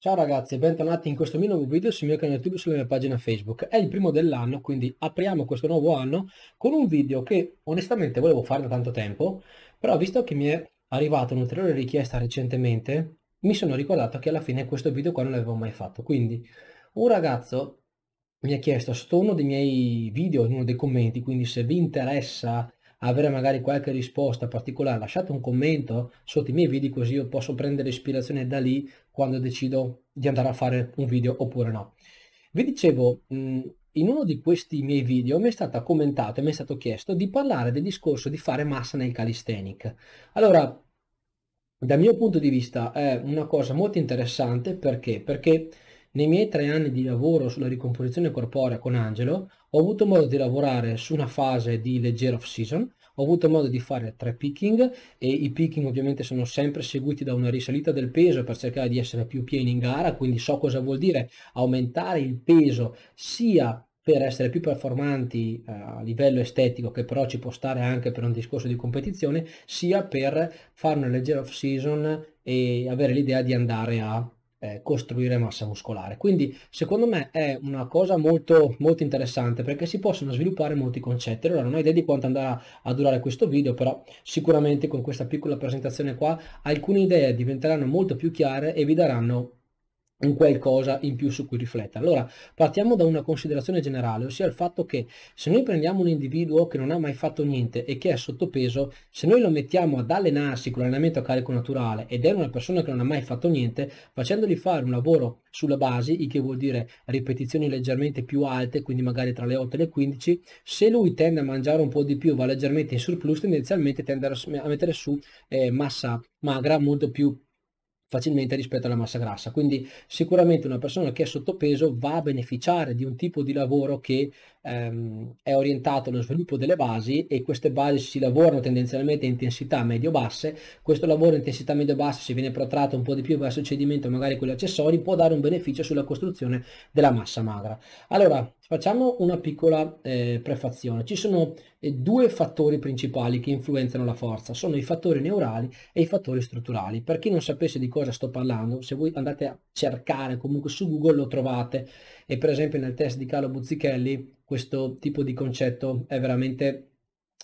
Ciao ragazzi e bentornati in questo mio nuovo video sul mio canale YouTube e sulla mia pagina Facebook. È il primo dell'anno, quindi apriamo questo nuovo anno con un video che onestamente volevo fare da tanto tempo, però visto che mi è arrivata un'ulteriore richiesta recentemente, mi sono ricordato che alla fine questo video qua non l'avevo mai fatto. Quindi un ragazzo mi ha chiesto sotto uno dei miei video, in uno dei commenti, quindi se vi interessa avere magari qualche risposta particolare, lasciate un commento sotto i miei video così io posso prendere ispirazione da lì quando decido di andare a fare un video oppure no. Vi dicevo, mm, in uno di questi miei video mi è stato commentato e mi è stato chiesto di parlare del discorso di fare massa nel calisthenic. Allora, dal mio punto di vista è una cosa molto interessante perché? Perché nei miei tre anni di lavoro sulla ricomposizione corporea con Angelo ho avuto modo di lavorare su una fase di leggero off season ho avuto modo di fare tre picking e i picking ovviamente sono sempre seguiti da una risalita del peso per cercare di essere più pieni in gara, quindi so cosa vuol dire aumentare il peso sia per essere più performanti eh, a livello estetico, che però ci può stare anche per un discorso di competizione, sia per fare una leggera off season e avere l'idea di andare a eh, costruire massa muscolare. Quindi secondo me è una cosa molto, molto interessante perché si possono sviluppare molti concetti. Allora non ho idea di quanto andrà a durare questo video, però sicuramente con questa piccola presentazione qua alcune idee diventeranno molto più chiare e vi daranno un qualcosa in più su cui riflettere. Allora, partiamo da una considerazione generale, ossia il fatto che se noi prendiamo un individuo che non ha mai fatto niente e che è sottopeso, se noi lo mettiamo ad allenarsi con l'allenamento a carico naturale ed è una persona che non ha mai fatto niente, facendogli fare un lavoro sulla base, il che vuol dire ripetizioni leggermente più alte, quindi magari tra le 8 e le 15, se lui tende a mangiare un po' di più, va leggermente in surplus, tendenzialmente tende a mettere su eh, massa magra molto più facilmente rispetto alla massa grassa. Quindi sicuramente una persona che è sottopeso va a beneficiare di un tipo di lavoro che ehm, è orientato allo sviluppo delle basi e queste basi si lavorano tendenzialmente a intensità medio-basse. Questo lavoro a intensità medio-basse, se viene protratto un po' di più verso il cedimento, magari con gli accessori, può dare un beneficio sulla costruzione della massa magra. Allora, Facciamo una piccola eh, prefazione. Ci sono eh, due fattori principali che influenzano la forza, sono i fattori neurali e i fattori strutturali. Per chi non sapesse di cosa sto parlando, se voi andate a cercare comunque su Google lo trovate e per esempio nel test di Carlo Buzzichelli questo tipo di concetto è veramente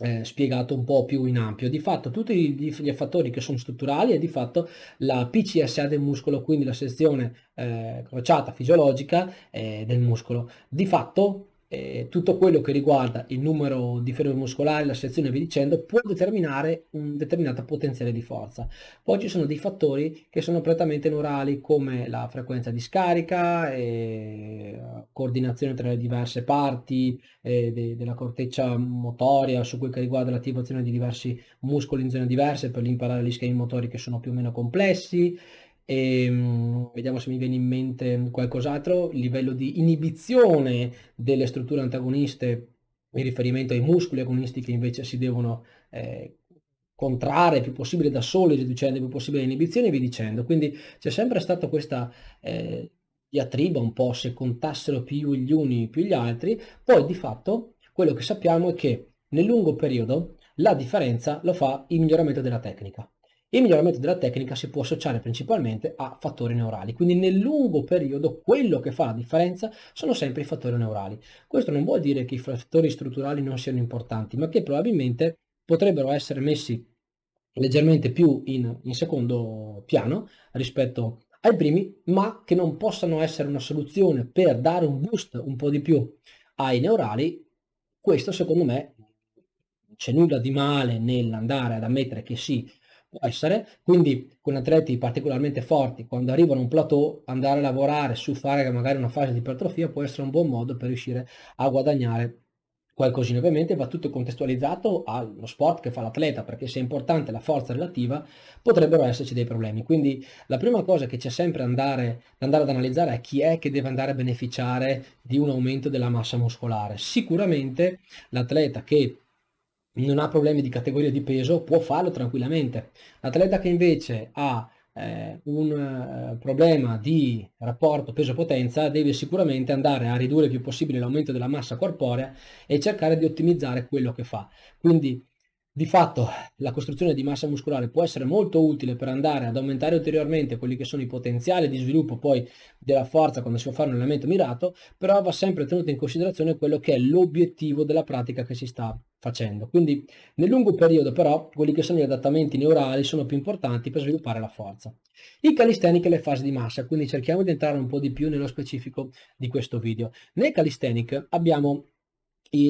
eh, spiegato un po' più in ampio. Di fatto tutti gli, fattori che sono strutturali è di fatto la PCSA del muscolo, quindi la sezione eh, crociata fisiologica eh, del muscolo. Di fatto eh, tutto quello che riguarda il numero di ferro muscolari, la sezione vi dicendo, può determinare un determinato potenziale di forza. Poi ci sono dei fattori che sono prettamente neurali come la frequenza di scarica, eh, coordinazione tra le diverse parti eh, de della corteccia motoria su quel che riguarda l'attivazione di diversi muscoli in zone diverse per imparare gli schemi motori che sono più o meno complessi, e, ehm, vediamo se mi viene in mente qualcos'altro, il livello di inibizione delle strutture antagoniste in riferimento ai muscoli agonisti che invece si devono eh, contrarre il più possibile da soli, riducendo il più possibile le inibizioni e dicendo. Quindi c'è sempre stata questa eh, diatriba un po' se contassero più gli uni più gli altri, poi di fatto quello che sappiamo è che nel lungo periodo la differenza lo fa il miglioramento della tecnica. Il miglioramento della tecnica si può associare principalmente a fattori neurali, quindi nel lungo periodo quello che fa la differenza sono sempre i fattori neurali. Questo non vuol dire che i fattori strutturali non siano importanti, ma che probabilmente potrebbero essere messi leggermente più in, in secondo piano rispetto ai primi, ma che non possano essere una soluzione per dare un boost un po' di più ai neurali, questo secondo me c'è nulla di male nell'andare ad ammettere che sì, può essere, quindi con atleti particolarmente forti, quando arrivano a un plateau, andare a lavorare su fare magari una fase di ipertrofia può essere un buon modo per riuscire a guadagnare qualcosina. Ovviamente va tutto contestualizzato allo sport che fa l'atleta, perché se è importante la forza relativa potrebbero esserci dei problemi. Quindi la prima cosa che c'è sempre andare, andare ad analizzare è chi è che deve andare a beneficiare di un aumento della massa muscolare. Sicuramente l'atleta che non ha problemi di categoria di peso, può farlo tranquillamente. L'atleta che invece ha eh, un eh, problema di rapporto peso-potenza deve sicuramente andare a ridurre il più possibile l'aumento della massa corporea e cercare di ottimizzare quello che fa. Quindi di fatto la costruzione di massa muscolare può essere molto utile per andare ad aumentare ulteriormente quelli che sono i potenziali di sviluppo poi della forza quando si va a fare un allenamento mirato, però va sempre tenuto in considerazione quello che è l'obiettivo della pratica che si sta facendo. Quindi nel lungo periodo però quelli che sono gli adattamenti neurali sono più importanti per sviluppare la forza. I calistenic e le fasi di massa, quindi cerchiamo di entrare un po' di più nello specifico di questo video. Nel calistenic abbiamo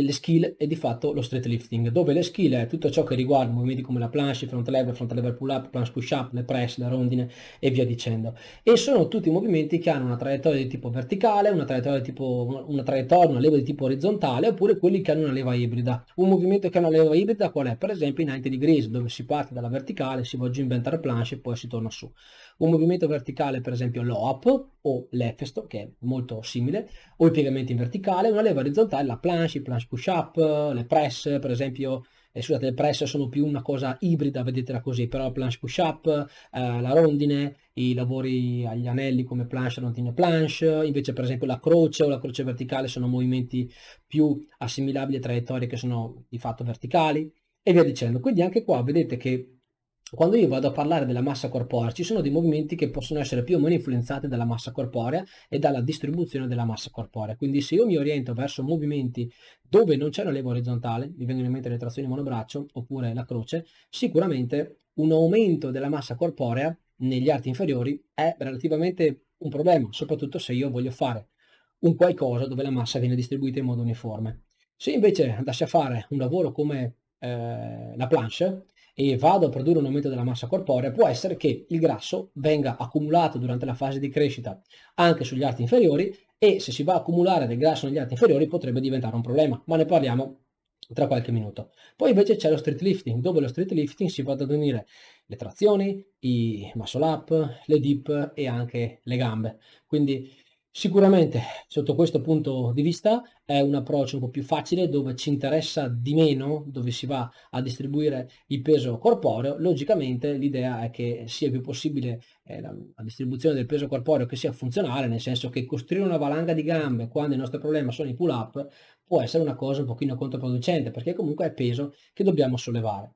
le skill e di fatto lo straight lifting, dove le skill è tutto ciò che riguarda movimenti come la planche, front lever, front lever pull up, planche push up, le press, le rondine e via dicendo. E sono tutti movimenti che hanno una traiettoria di tipo verticale, una traiettoria, di tipo, una, traiettoria, una leva di tipo orizzontale, oppure quelli che hanno una leva ibrida. Un movimento che ha una leva ibrida qual è? Per esempio i 90 degrees, dove si parte dalla verticale, si va giù in ventare planche e poi si torna su. Un movimento verticale per esempio l'OAP o l'Efesto, che è molto simile, o i piegamenti in verticale, una leva orizzontale, la planche, planche lunge push up, le press per esempio, eh, scusate le press sono più una cosa ibrida, vedetela così, però planche push up, eh, la rondine, i lavori agli anelli come planche, rondine planche, invece per esempio la croce o la croce verticale sono movimenti più assimilabili a traiettorie che sono di fatto verticali e via dicendo. Quindi anche qua vedete che quando io vado a parlare della massa corporea, ci sono dei movimenti che possono essere più o meno influenzati dalla massa corporea e dalla distribuzione della massa corporea. Quindi se io mi oriento verso movimenti dove non c'è una leva orizzontale, mi vengono in mente le trazioni monobraccio oppure la croce, sicuramente un aumento della massa corporea negli arti inferiori è relativamente un problema, soprattutto se io voglio fare un qualcosa dove la massa viene distribuita in modo uniforme. Se invece andassi a fare un lavoro come eh, la planche, e vado a produrre un aumento della massa corporea, può essere che il grasso venga accumulato durante la fase di crescita anche sugli arti inferiori e se si va a accumulare del grasso negli arti inferiori potrebbe diventare un problema, ma ne parliamo tra qualche minuto. Poi invece c'è lo street lifting, dove lo street lifting si va ad unire le trazioni, i muscle up, le dip e anche le gambe. Quindi Sicuramente sotto questo punto di vista è un approccio un po' più facile dove ci interessa di meno, dove si va a distribuire il peso corporeo, logicamente l'idea è che sia più possibile eh, la, la, distribuzione del peso corporeo che sia funzionale, nel senso che costruire una valanga di gambe quando il nostro problema sono i pull up può essere una cosa un pochino controproducente perché comunque è peso che dobbiamo sollevare.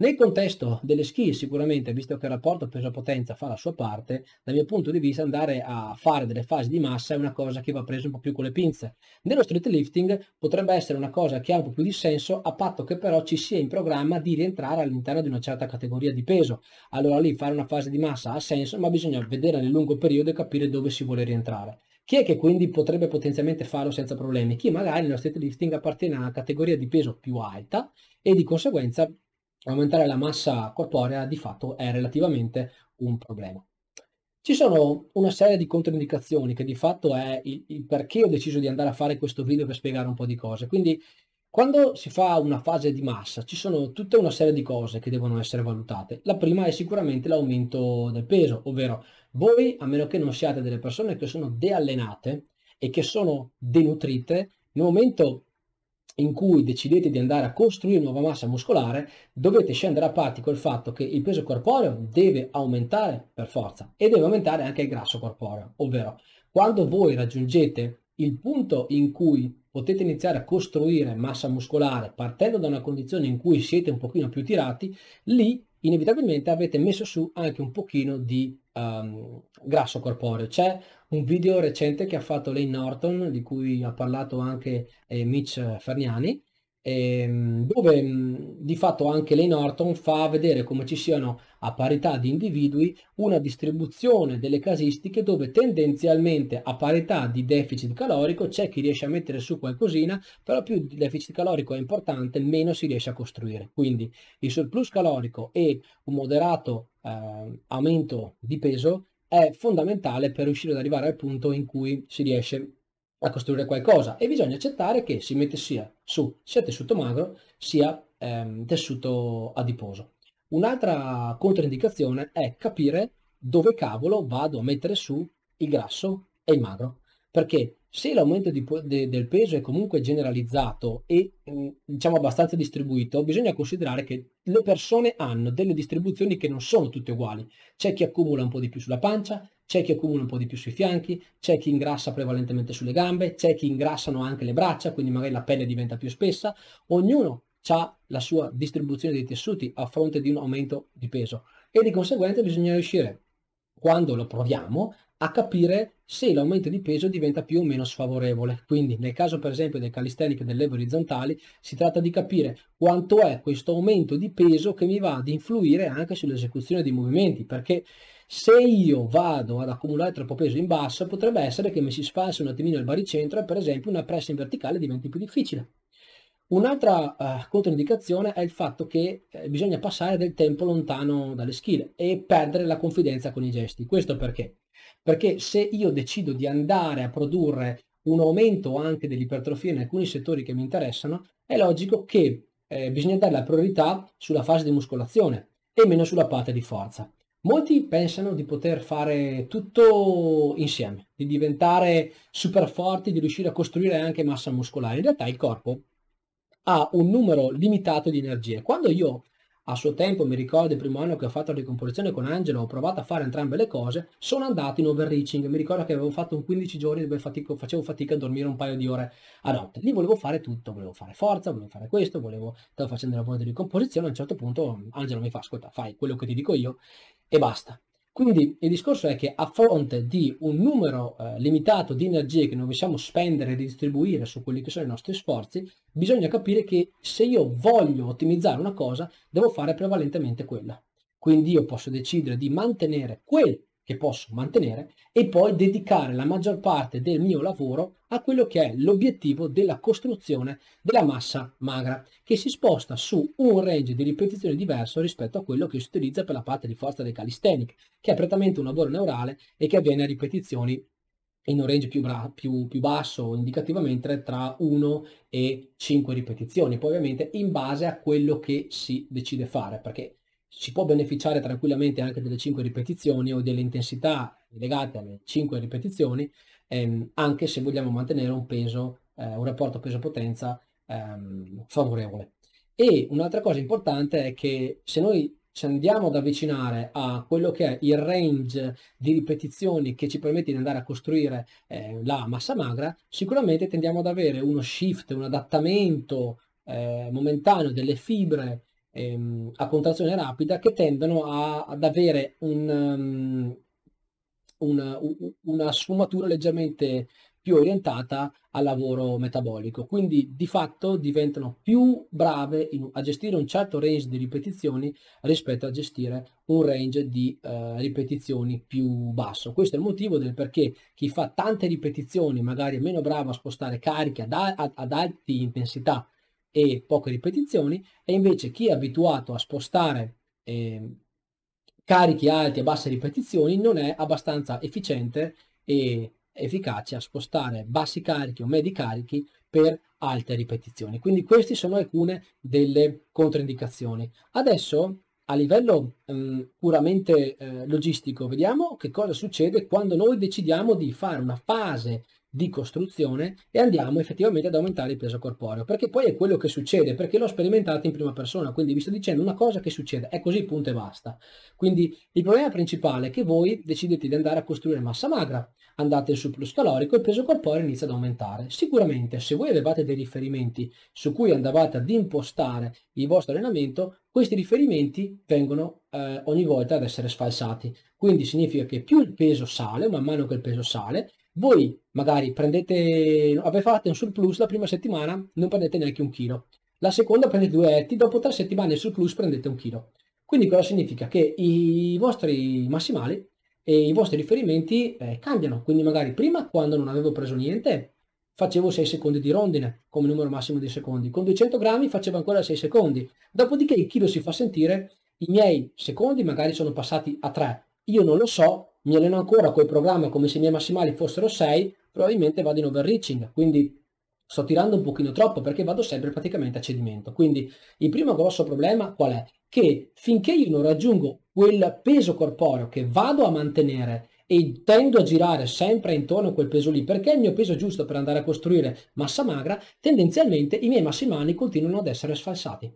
Nel contesto delle skill sicuramente, visto che il rapporto peso-potenza fa la sua parte, dal mio punto di vista andare a fare delle fasi di massa è una cosa che va presa un po' più con le pinze. Nello street lifting potrebbe essere una cosa che ha un po' più di senso a patto che però ci sia in programma di rientrare all'interno di una certa categoria di peso. Allora lì fare una fase di massa ha senso ma bisogna vedere nel lungo periodo e capire dove si vuole rientrare. Chi è che quindi potrebbe potenzialmente farlo senza problemi? Chi magari nello street lifting appartiene a una categoria di peso più alta e di conseguenza aumentare la massa corporea di fatto è relativamente un problema. Ci sono una serie di controindicazioni che di fatto è il, il perché ho deciso di andare a fare questo video per spiegare un po' di cose. Quindi quando si fa una fase di massa ci sono tutta una serie di cose che devono essere valutate. La prima è sicuramente l'aumento del peso, ovvero voi, a meno che non siate delle persone che sono deallenate e che sono denutrite, nel momento in cui decidete di andare a costruire nuova massa muscolare, dovete scendere a patti col fatto che il peso corporeo deve aumentare per forza e deve aumentare anche il grasso corporeo, ovvero quando voi raggiungete il punto in cui potete iniziare a costruire massa muscolare partendo da una condizione in cui siete un pochino più tirati, lì inevitabilmente avete messo su anche un pochino di um, grasso corporeo. C'è un video recente che ha fatto Lane Norton, di cui ha parlato anche eh, Mitch Ferniani, ehm, dove mh, di fatto anche Lane Norton fa vedere come ci siano a parità di individui una distribuzione delle casistiche dove tendenzialmente a parità di deficit calorico c'è chi riesce a mettere su qualcosina, però più il deficit calorico è importante, meno si riesce a costruire. Quindi il surplus calorico e un moderato eh, aumento di peso è fondamentale per riuscire ad arrivare al punto in cui si riesce a costruire qualcosa e bisogna accettare che si mette sia su sia tessuto magro sia ehm, tessuto adiposo. Un'altra controindicazione è capire dove cavolo vado a mettere su il grasso e il magro. Perché se l'aumento di, de, del peso è comunque generalizzato e mm, diciamo abbastanza distribuito, bisogna considerare che le persone hanno delle distribuzioni che non sono tutte uguali. C'è chi accumula un po' di più sulla pancia, c'è chi accumula un po' di più sui fianchi, c'è chi ingrassa prevalentemente sulle gambe, c'è chi ingrassano anche le braccia, quindi magari la pelle diventa più spessa. Ognuno ha la sua distribuzione dei tessuti a fronte di un aumento di peso e di conseguenza bisogna riuscire quando lo proviamo a capire se l'aumento di peso diventa più o meno sfavorevole. Quindi nel caso per esempio del calisthenic e delle leve orizzontali si tratta di capire quanto è questo aumento di peso che mi va ad influire anche sull'esecuzione dei movimenti, perché se io vado ad accumulare troppo peso in basso potrebbe essere che mi si sfalsi un attimino il baricentro e per esempio una pressa in verticale diventi più difficile. Un'altra eh, controindicazione è il fatto che eh, bisogna passare del tempo lontano dalle skill e perdere la confidenza con i gesti. Questo perché? Perché se io decido di andare a produrre un aumento anche dell'ipertrofia in alcuni settori che mi interessano, è logico che eh, bisogna dare la priorità sulla fase di muscolazione e meno sulla parte di forza. Molti pensano di poter fare tutto insieme, di diventare super forti, di riuscire a costruire anche massa muscolare. In realtà il corpo ha un numero limitato di energie. Quando io a suo tempo, mi ricordo il primo anno che ho fatto la ricomposizione con Angelo, ho provato a fare entrambe le cose, sono andato in overreaching, mi ricordo che avevo fatto un 15 giorni dove fatico, facevo fatica a dormire un paio di ore a notte, lì volevo fare tutto, volevo fare forza, volevo fare questo, volevo, stavo facendo il lavoro di ricomposizione, a un certo punto Angelo mi fa, ascolta, fai quello che ti dico io e basta. Quindi il discorso è che a fronte di un numero eh, limitato di energie che non possiamo spendere e distribuire su quelli che sono i nostri sforzi, bisogna capire che se io voglio ottimizzare una cosa, devo fare prevalentemente quella. Quindi io posso decidere di mantenere quel che posso mantenere e poi dedicare la maggior parte del mio lavoro a quello che è l'obiettivo della costruzione della massa magra che si sposta su un range di ripetizioni diverso rispetto a quello che si utilizza per la parte di forza del calisthenic che è prettamente un lavoro neurale e che avviene a ripetizioni in un range più, più, più, basso indicativamente tra 1 e 5 ripetizioni, poi ovviamente in base a quello che si decide fare, perché si può beneficiare tranquillamente anche delle 5 ripetizioni o delle intensità legate alle 5 ripetizioni, ehm, anche se vogliamo mantenere un peso, eh, un rapporto peso-potenza ehm, favorevole. E un'altra cosa importante è che se noi ci andiamo ad avvicinare a quello che è il range di ripetizioni che ci permette di andare a costruire eh, la massa magra, sicuramente tendiamo ad avere uno shift, un adattamento eh, momentaneo delle fibre ehm, a contrazione rapida che tendono a, ad avere un, um, ehm, una, una, sfumatura leggermente più orientata al lavoro metabolico. Quindi di fatto diventano più brave in, a gestire un certo range di ripetizioni rispetto a gestire un range di eh, ripetizioni più basso. Questo è il motivo del perché chi fa tante ripetizioni, magari è meno bravo a spostare cariche ad, ad, ad alti intensità e poche ripetizioni e invece chi è abituato a spostare eh, carichi alti e basse ripetizioni non è abbastanza efficiente e efficace a spostare bassi carichi o medi carichi per alte ripetizioni. Quindi queste sono alcune delle controindicazioni. Adesso a livello mh, mm, puramente eh, logistico vediamo che cosa succede quando noi decidiamo di fare una fase di costruzione e andiamo effettivamente ad aumentare il peso corporeo perché poi è quello che succede perché l'ho sperimentato in prima persona quindi vi sto dicendo una cosa che succede è così punto e basta quindi il problema principale è che voi decidete di andare a costruire massa magra andate in plus calorico e il peso corporeo inizia ad aumentare sicuramente se voi avevate dei riferimenti su cui andavate ad impostare il vostro allenamento questi riferimenti vengono eh, ogni volta ad essere sfalsati quindi significa che più il peso sale man mano che il peso sale voi magari prendete, fatto un surplus la prima settimana, non prendete neanche un chilo. La seconda prendete due etti, dopo tre settimane il surplus prendete un chilo. Quindi cosa significa? Che i vostri massimali e i vostri riferimenti eh, cambiano. Quindi magari prima quando non avevo preso niente facevo 6 secondi di rondine come numero massimo di secondi. Con 200 grammi facevo ancora 6 secondi. Dopodiché il chilo si fa sentire, i miei secondi magari sono passati a 3. Io non lo so, mi alleno ancora quel programma come se i miei massimali fossero 6, probabilmente vado in overreaching, quindi sto tirando un pochino troppo perché vado sempre praticamente a cedimento. Quindi il primo grosso problema qual è? Che finché io non raggiungo quel peso corporeo che vado a mantenere e tendo a girare sempre intorno a quel peso lì perché è il mio peso giusto per andare a costruire massa magra, tendenzialmente i miei massimali continuano ad essere sfalsati.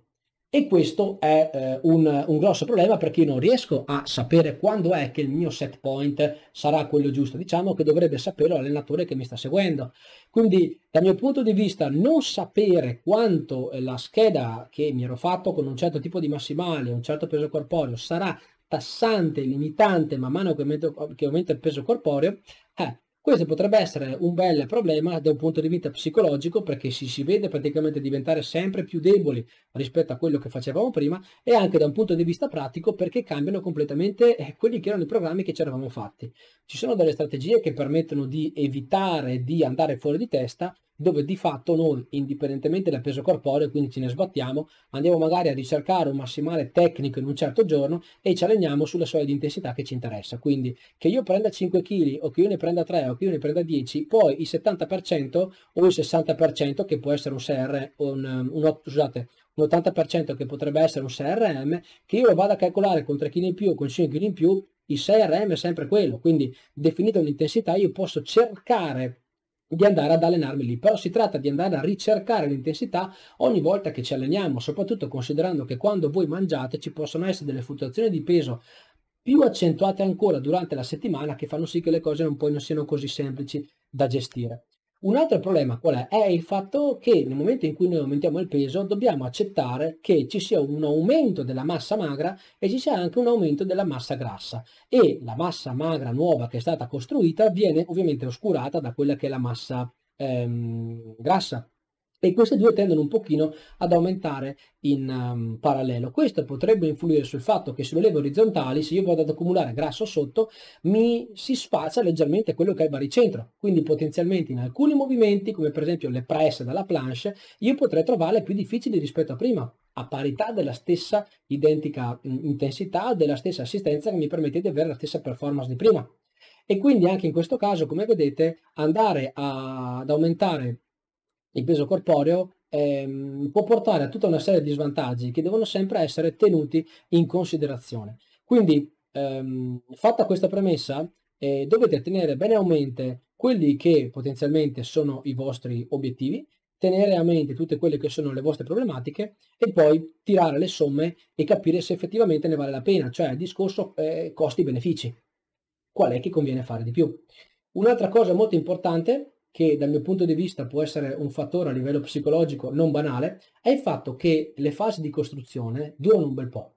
E questo è eh, un, un, grosso problema perché io non riesco a sapere quando è che il mio set point sarà quello giusto. Diciamo che dovrebbe saperlo l'allenatore che mi sta seguendo. Quindi dal mio punto di vista non sapere quanto eh, la scheda che mi ero fatto con un certo tipo di massimale, un certo peso corporeo sarà tassante, limitante man mano che aumento, che aumento il peso corporeo, eh, questo potrebbe essere un bel problema da un punto di vista psicologico perché si, si vede praticamente diventare sempre più deboli rispetto a quello che facevamo prima e anche da un punto di vista pratico perché cambiano completamente eh, quelli che erano i programmi che ci eravamo fatti. Ci sono delle strategie che permettono di evitare di andare fuori di testa dove di fatto noi, indipendentemente dal peso corporeo, quindi ce ne sbattiamo, andiamo magari a ricercare un massimale tecnico in un certo giorno e ci alleniamo sulla soglia di intensità che ci interessa. Quindi che io prenda 5 kg o che io ne prenda 3 o che io ne prenda 10, poi il 70% o il 60% che può essere un CR, un, um, un, scusate, un 80% che potrebbe essere un CRM, che io lo vado a calcolare con 3 kg in più o con 5 kg in più, il 6RM è sempre quello, quindi definita un'intensità io posso cercare di andare ad allenarmi lì, però si tratta di andare a ricercare l'intensità ogni volta che ci alleniamo, soprattutto considerando che quando voi mangiate ci possono essere delle fluttuazioni di peso più accentuate ancora durante la settimana che fanno sì che le cose non, poi non siano così semplici da gestire. Un altro problema qual è? È il fatto che nel momento in cui noi aumentiamo il peso dobbiamo accettare che ci sia un aumento della massa magra e ci sia anche un aumento della massa grassa e la massa magra nuova che è stata costruita viene ovviamente oscurata da quella che è la massa ehm, grassa e queste due tendono un pochino ad aumentare in um, parallelo. Questo potrebbe influire sul fatto che sulle leve orizzontali, se io vado ad accumulare grasso sotto, mi si spazza leggermente quello che è il baricentro, quindi potenzialmente in alcuni movimenti, come per esempio le presse dalla planche, io potrei trovarle più difficili rispetto a prima, a parità della stessa identica intensità, della stessa assistenza che mi permette di avere la stessa performance di prima. E quindi anche in questo caso, come vedete, andare a, ad aumentare il peso corporeo ehm, può portare a tutta una serie di svantaggi che devono sempre essere tenuti in considerazione. Quindi, ehm, fatta questa premessa, eh, dovete tenere bene a mente quelli che potenzialmente sono i vostri obiettivi, tenere a mente tutte quelle che sono le vostre problematiche e poi tirare le somme e capire se effettivamente ne vale la pena, cioè il discorso eh, costi-benefici. Qual è che conviene fare di più? Un'altra cosa molto importante che dal mio punto di vista può essere un fattore a livello psicologico non banale, è il fatto che le fasi di costruzione durano un bel po'.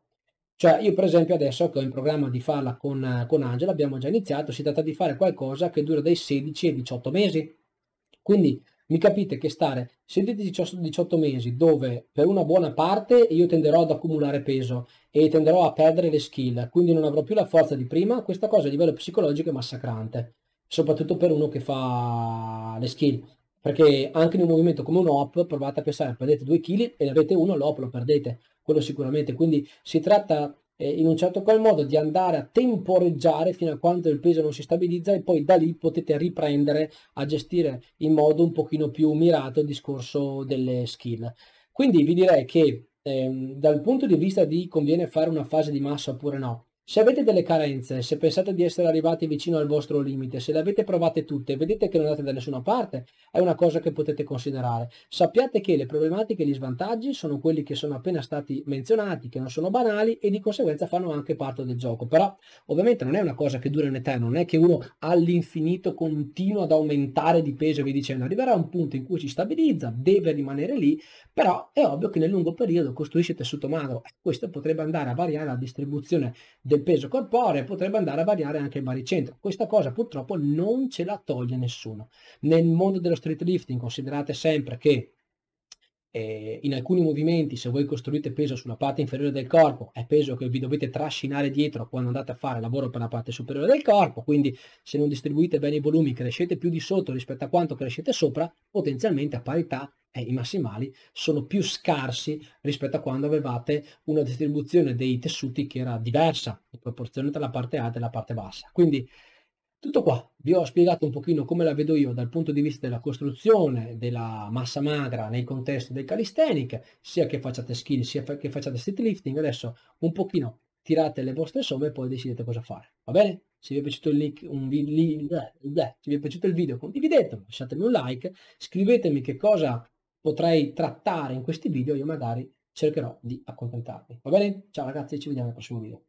Cioè io per esempio adesso che ho in programma di farla con, con Angela, abbiamo già iniziato, si tratta di fare qualcosa che dura dai 16 ai 18 mesi. Quindi mi capite che stare 16-18 mesi dove per una buona parte io tenderò ad accumulare peso e tenderò a perdere le skill, quindi non avrò più la forza di prima, questa cosa a livello psicologico è massacrante soprattutto per uno che fa le skill, perché anche in un movimento come un hop provate a pensare, perdete 2 kg e ne avete uno, l'hop lo perdete, quello sicuramente, quindi si tratta eh, in un certo qual modo di andare a temporeggiare fino a quando il peso non si stabilizza e poi da lì potete riprendere a gestire in modo un pochino più mirato il discorso delle skill. Quindi vi direi che eh, dal punto di vista di conviene fare una fase di massa oppure no, se avete delle carenze, se pensate di essere arrivati vicino al vostro limite, se le avete provate tutte e vedete che non andate da nessuna parte, è una cosa che potete considerare. Sappiate che le problematiche e gli svantaggi sono quelli che sono appena stati menzionati, che non sono banali e di conseguenza fanno anche parte del gioco. Però ovviamente non è una cosa che dura in età, non è che uno all'infinito continua ad aumentare di peso e vi dicendo arriverà un punto in cui si stabilizza, deve rimanere lì, però è ovvio che nel lungo periodo costruisce tessuto magro. Questo potrebbe andare a variare la distribuzione del del peso corporeo potrebbe andare a variare anche il baricentro. Questa cosa purtroppo non ce la toglie nessuno. Nel mondo dello street lifting considerate sempre che eh, in alcuni movimenti se voi costruite peso sulla parte inferiore del corpo è peso che vi dovete trascinare dietro quando andate a fare lavoro per la parte superiore del corpo, quindi se non distribuite bene i volumi, crescete più di sotto rispetto a quanto crescete sopra, potenzialmente a parità eh, i massimali sono più scarsi rispetto a quando avevate una distribuzione dei tessuti che era diversa in proporzione tra la parte alta e la parte bassa. Quindi tutto qua, vi ho spiegato un pochino come la vedo io dal punto di vista della costruzione della massa magra nel contesto del calisthenic, sia che facciate skill sia che facciate street lifting, adesso un pochino tirate le vostre somme e poi decidete cosa fare, va bene? Se vi è piaciuto il, link, vi, li, bleh, bleh, se vi è piaciuto il video condividetelo, lasciatemi un like, scrivetemi che cosa potrei trattare in questi video, io magari cercherò di accontentarmi. Va bene? Ciao ragazzi, ci vediamo al prossimo video.